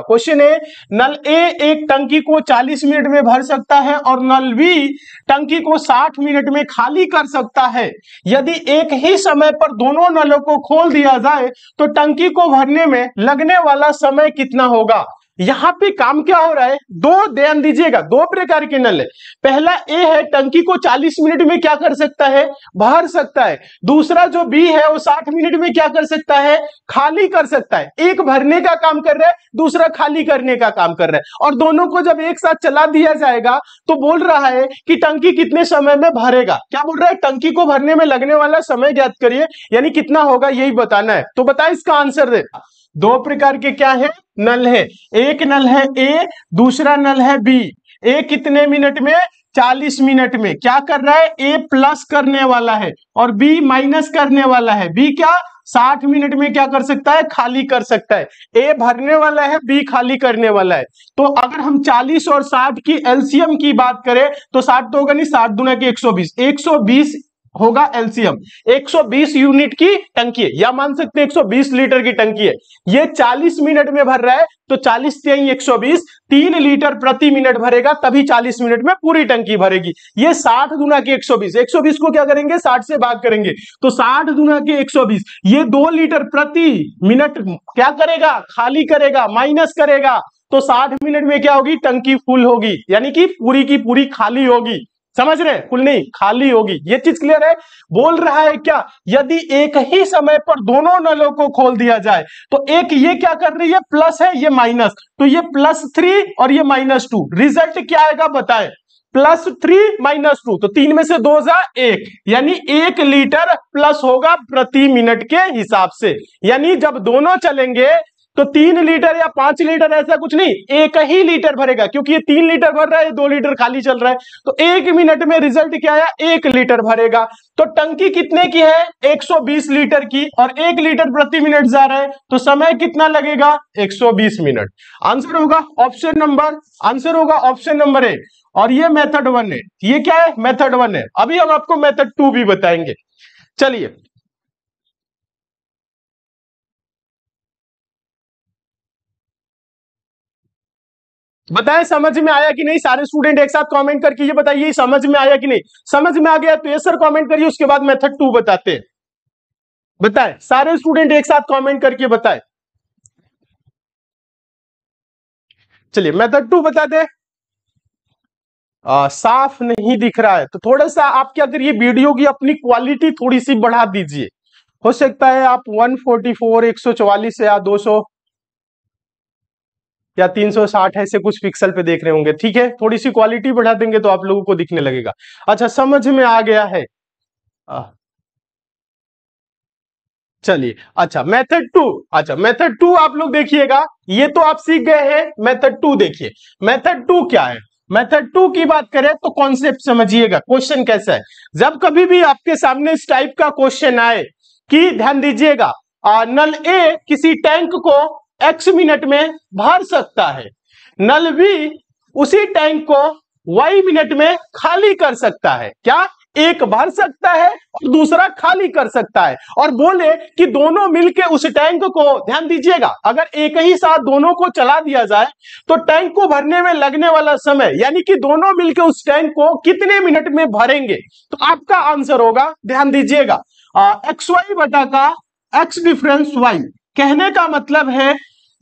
question है नल ए एक टंकी को 40 मिनट में भर सकता है और नल बी टंकी को 60 मिनट में खाली कर सकता है यदि एक ही समय पर दोनों नलों को खोल दिया जाए तो टंकी को भरने में लगने वाला समय कितना होगा यहाँ पे काम क्या हो रहा है दो ध्यान दीजिएगा दो प्रकार के नल है पहला ए है टंकी को 40 मिनट में क्या कर सकता है भर सकता है दूसरा जो बी है वो 60 मिनट में क्या कर सकता है खाली कर सकता है एक भरने का काम कर रहा है दूसरा खाली करने का काम कर रहा है और दोनों को जब एक साथ चला दिया जाएगा तो बोल रहा है कि टंकी कितने समय में भरेगा क्या बोल रहा है टंकी को भरने में लगने वाला समय ज्ञात करिए यानी कितना होगा यही बताना है तो बताए इसका आंसर दे दो प्रकार के क्या है नल है एक नल है ए दूसरा नल है बी ए कितने मिनट में 40 मिनट में क्या कर रहा है ए प्लस करने वाला है और बी माइनस करने वाला है बी क्या 60 मिनट में क्या कर सकता है खाली कर सकता है ए भरने वाला है बी खाली करने वाला है तो अगर हम 40 और 60 की एलसीएम की बात करें तो 60 तो होगा नहीं 60 दुना की 120 120 होगा एलसीएम 120 यूनिट की टंकी है या मान सकते हैं 120 लीटर की टंकी है ये 40 मिनट में भर रहा है तो 40 से ही 120 तीन लीटर प्रति मिनट भरेगा तभी 40 मिनट में पूरी टंकी भरेगी ये 60 गुना के 120 120 को क्या करेंगे 60 से भाग करेंगे तो 60 गुना के 120 ये दो लीटर प्रति मिनट क्या करेगा खाली करेगा माइनस करेगा तो 60 मिनट में क्या होगी टंकी फुल होगी यानी कि पूरी की पूरी खाली होगी समझ रहे कुल नहीं खाली होगी ये चीज क्लियर है बोल रहा है क्या यदि एक ही समय पर दोनों नलों को खोल दिया जाए तो एक ये क्या कर रही है प्लस है ये माइनस तो ये प्लस थ्री और ये माइनस टू रिजल्ट क्या आएगा बताए प्लस थ्री माइनस टू तो तीन में से दो जा एक यानी एक लीटर प्लस होगा प्रति मिनट के हिसाब से यानी जब दोनों चलेंगे तो तीन लीटर या पांच लीटर ऐसा कुछ नहीं एक ही लीटर भरेगा क्योंकि ये तीन लीटर भर रहा है दो लीटर खाली चल रहा है तो एक मिनट में रिजल्ट क्या आया एक लीटर भरेगा तो टंकी कितने की है 120 लीटर की और एक लीटर प्रति मिनट जा रहा है तो समय कितना लगेगा 120 मिनट आंसर होगा ऑप्शन नंबर आंसर होगा ऑप्शन नंबर ए और ये मेथड वन है ये क्या है मेथड वन है अभी हम आपको मेथड टू भी बताएंगे चलिए बताएं समझ में आया कि नहीं सारे स्टूडेंट एक साथ कमेंट करके ये बताइए समझ में आया कि नहीं समझ में आ गया तो ये सर कमेंट करिए उसके बाद मेथड टू बताते हैं बताएं सारे स्टूडेंट एक साथ कमेंट करके बताएं चलिए मेथड टू बता दे आ, साफ नहीं दिख रहा है तो थोड़ा सा आप क्या करिए वीडियो की अपनी क्वालिटी थोड़ी सी बढ़ा दीजिए हो सकता है आप 144 144 या 200 या 360 ऐसे कुछ पिक्सल पे देख रहे होंगे ठीक है थोड़ी सी क्वालिटी बढ़ा देंगे तो आप लोगों को दिखने लगेगा अच्छा समझ में आ गया है चलिए अच्छा मेथड टू अच्छा मेथड टू आप लोग देखिएगा ये तो आप सीख गए हैं मेथड टू देखिए मेथड टू क्या है मेथड टू की बात करें तो कॉन्सेप्ट समझिएगा क्वेश्चन कैसा है जब कभी भी आपके सामने इस टाइप का क्वेश्चन आए कि ध्यान दीजिएगा नल ए किसी टैंक को एक्स मिनट में भर सकता है नल भी उसी टैंक को वाई मिनट में खाली कर सकता है क्या एक भर सकता है और दूसरा खाली कर सकता है और बोले कि दोनों मिलके उस टैंक को ध्यान दीजिएगा अगर एक ही साथ दोनों को चला दिया जाए तो टैंक को भरने में लगने वाला समय यानी कि दोनों मिलके उस टैंक को कितने मिनट में भरेंगे तो आपका आंसर होगा ध्यान दीजिएगा एक्स वाई बटा का एक्स डिफरेंस वाई कहने का मतलब है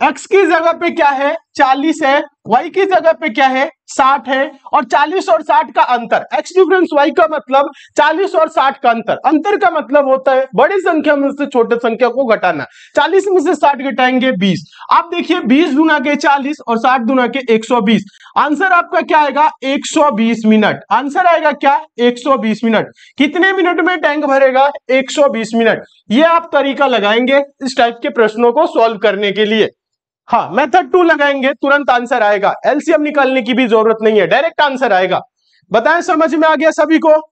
एक्स की जगह पे क्या है चालीस है वाई की जगह पे क्या है साठ है और चालीस और साठ का अंतर एक्स डिफरेंस वाई का मतलब चालीस और साठ का अंतर अंतर का मतलब होता है बड़ी संख्या में से छोटे संख्या को घटाना चालीस में से साठ घटाएंगे बीस आप देखिए बीस दुना के चालीस और साठ दुना के एक सौ बीस आंसर आपका क्या आएगा एक सौ बीस मिनट आंसर आएगा क्या एक सौ बीस मिनट कितने मिनट में टैंक भरेगा एक सौ बीस मिनट ये आप तरीका लगाएंगे इस टाइप के प्रश्नों को सॉल्व करने के लिए हाँ मेथड टू लगाएंगे तुरंत आंसर आएगा एलसीएम निकालने की भी जरूरत नहीं है डायरेक्ट आंसर आएगा बताएं समझ में आ गया सभी को